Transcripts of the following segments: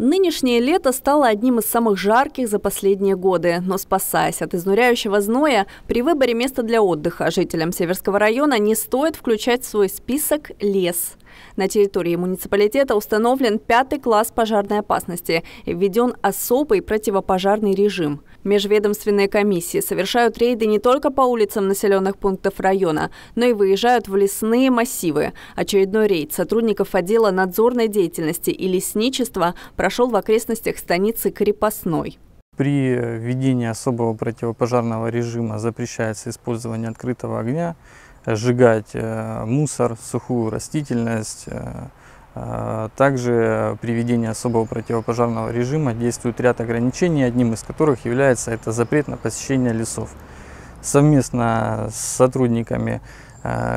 Нынешнее лето стало одним из самых жарких за последние годы, но спасаясь от изнуряющего зноя, при выборе места для отдыха жителям Северского района не стоит включать в свой список лес. На территории муниципалитета установлен пятый класс пожарной опасности и введен особый противопожарный режим. Межведомственные комиссии совершают рейды не только по улицам населенных пунктов района, но и выезжают в лесные массивы. Очередной рейд сотрудников отдела надзорной деятельности и лесничества прошел в окрестностях станицы Крепостной. При введении особого противопожарного режима запрещается использование открытого огня, сжигать э, мусор, сухую растительность. Э, э, также при ведении особого противопожарного режима действует ряд ограничений, одним из которых является это запрет на посещение лесов. Совместно с сотрудниками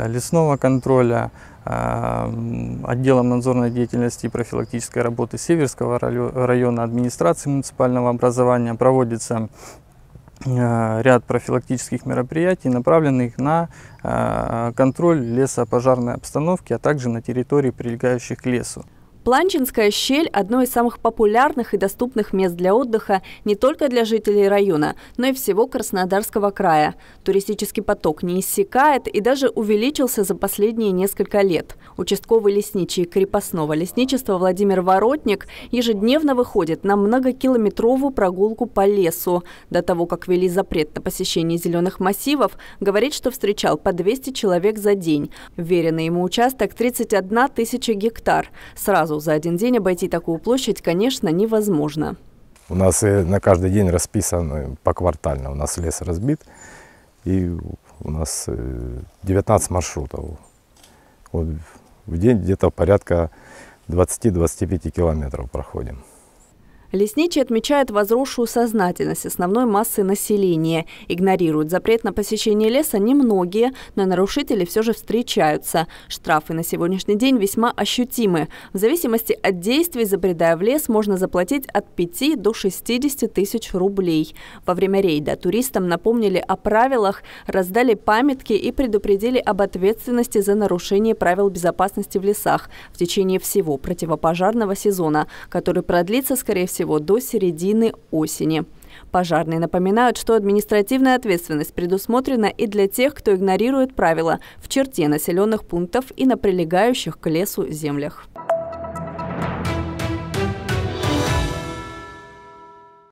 лесного контроля, отделом надзорной деятельности и профилактической работы Северского района администрации муниципального образования проводится Э, ряд профилактических мероприятий, направленных на э, контроль лесопожарной обстановки, а также на территории, прилегающих к лесу. Планчинская щель – одно из самых популярных и доступных мест для отдыха не только для жителей района, но и всего Краснодарского края. Туристический поток не иссякает и даже увеличился за последние несколько лет. Участковый лесничий крепостного лесничества Владимир Воротник ежедневно выходит на многокилометровую прогулку по лесу. До того, как ввели запрет на посещение зеленых массивов, говорит, что встречал по 200 человек за день. Веренный ему участок – 31 тысяча гектар. Сразу сразу за один день обойти такую площадь, конечно, невозможно. У нас э, на каждый день расписан э, поквартально, у нас лес разбит, и у нас 19 э, маршрутов. Вот в день где-то порядка 20-25 километров проходим. Лесничий отмечает возросшую сознательность основной массы населения. Игнорируют запрет на посещение леса немногие, но нарушители все же встречаются. Штрафы на сегодняшний день весьма ощутимы. В зависимости от действий, забредая в лес, можно заплатить от 5 до 60 тысяч рублей. Во время рейда туристам напомнили о правилах, раздали памятки и предупредили об ответственности за нарушение правил безопасности в лесах в течение всего противопожарного сезона, который продлится, скорее всего, всего до середины осени. Пожарные напоминают, что административная ответственность предусмотрена и для тех, кто игнорирует правила в черте населенных пунктов и на прилегающих к лесу землях.